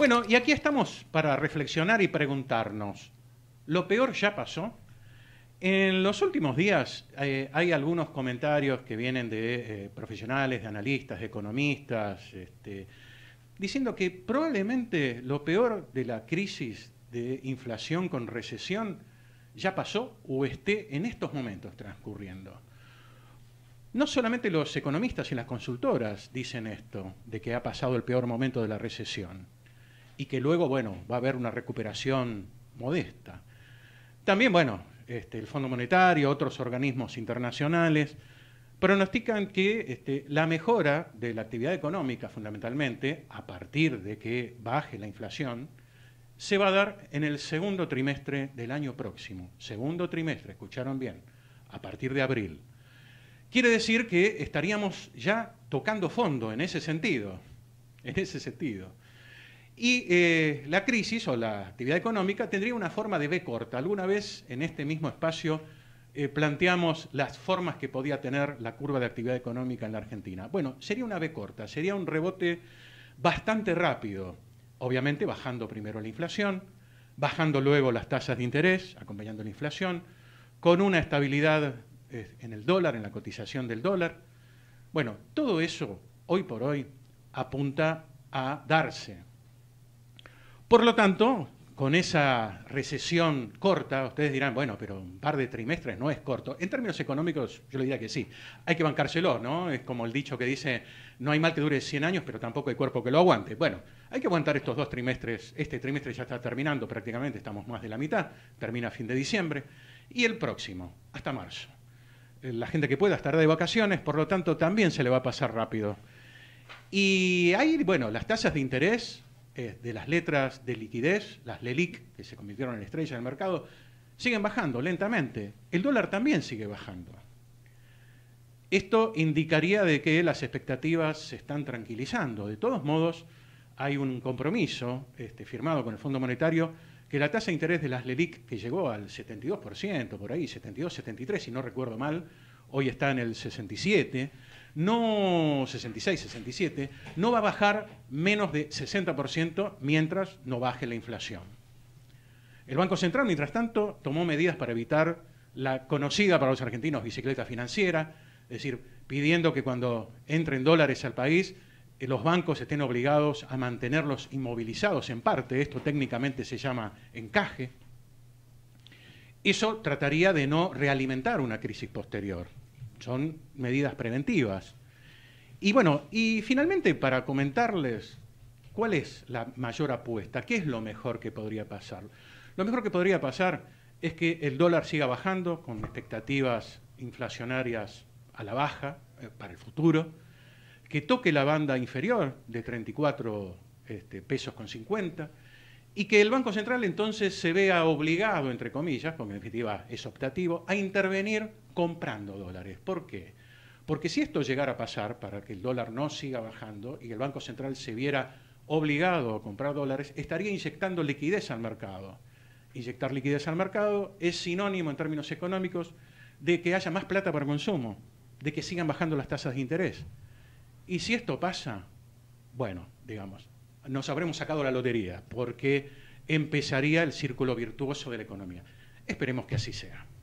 Bueno, y aquí estamos para reflexionar y preguntarnos, ¿lo peor ya pasó? En los últimos días eh, hay algunos comentarios que vienen de eh, profesionales, de analistas, de economistas, este, diciendo que probablemente lo peor de la crisis de inflación con recesión ya pasó o esté en estos momentos transcurriendo. No solamente los economistas y las consultoras dicen esto, de que ha pasado el peor momento de la recesión y que luego, bueno, va a haber una recuperación modesta. También, bueno, este, el Fondo Monetario, otros organismos internacionales, pronostican que este, la mejora de la actividad económica, fundamentalmente, a partir de que baje la inflación, se va a dar en el segundo trimestre del año próximo. Segundo trimestre, escucharon bien, a partir de abril. Quiere decir que estaríamos ya tocando fondo en ese sentido, en ese sentido. Y eh, la crisis o la actividad económica tendría una forma de B corta. Alguna vez en este mismo espacio eh, planteamos las formas que podía tener la curva de actividad económica en la Argentina. Bueno, sería una B corta, sería un rebote bastante rápido, obviamente bajando primero la inflación, bajando luego las tasas de interés, acompañando la inflación, con una estabilidad eh, en el dólar, en la cotización del dólar. Bueno, todo eso hoy por hoy apunta a darse. Por lo tanto, con esa recesión corta, ustedes dirán, bueno, pero un par de trimestres no es corto. En términos económicos, yo le diría que sí. Hay que bancárselo, ¿no? Es como el dicho que dice, no hay mal que dure 100 años, pero tampoco hay cuerpo que lo aguante. Bueno, hay que aguantar estos dos trimestres. Este trimestre ya está terminando prácticamente, estamos más de la mitad, termina a fin de diciembre. Y el próximo, hasta marzo. Eh, la gente que pueda estará de vacaciones, por lo tanto, también se le va a pasar rápido. Y hay, bueno, las tasas de interés eh, de las letras de liquidez, las LELIC, que se convirtieron en estrella del mercado, siguen bajando lentamente. El dólar también sigue bajando. Esto indicaría de que las expectativas se están tranquilizando. De todos modos, hay un compromiso este, firmado con el Fondo Monetario que la tasa de interés de las LELIC, que llegó al 72%, por ahí, 72, 73, si no recuerdo mal, hoy está en el 67%, no 66, 67, no va a bajar menos de 60% mientras no baje la inflación. El Banco Central, mientras tanto, tomó medidas para evitar la conocida para los argentinos bicicleta financiera, es decir, pidiendo que cuando entren dólares al país, eh, los bancos estén obligados a mantenerlos inmovilizados en parte, esto técnicamente se llama encaje. Eso trataría de no realimentar una crisis posterior son medidas preventivas. Y bueno, y finalmente para comentarles cuál es la mayor apuesta, qué es lo mejor que podría pasar. Lo mejor que podría pasar es que el dólar siga bajando con expectativas inflacionarias a la baja eh, para el futuro, que toque la banda inferior de 34 este, pesos con 50 y que el Banco Central entonces se vea obligado, entre comillas, porque en definitiva es optativo, a intervenir comprando dólares. ¿Por qué? Porque si esto llegara a pasar, para que el dólar no siga bajando y el Banco Central se viera obligado a comprar dólares, estaría inyectando liquidez al mercado. Inyectar liquidez al mercado es sinónimo en términos económicos de que haya más plata para consumo, de que sigan bajando las tasas de interés. Y si esto pasa, bueno, digamos, nos habremos sacado la lotería, porque empezaría el círculo virtuoso de la economía. Esperemos que así sea.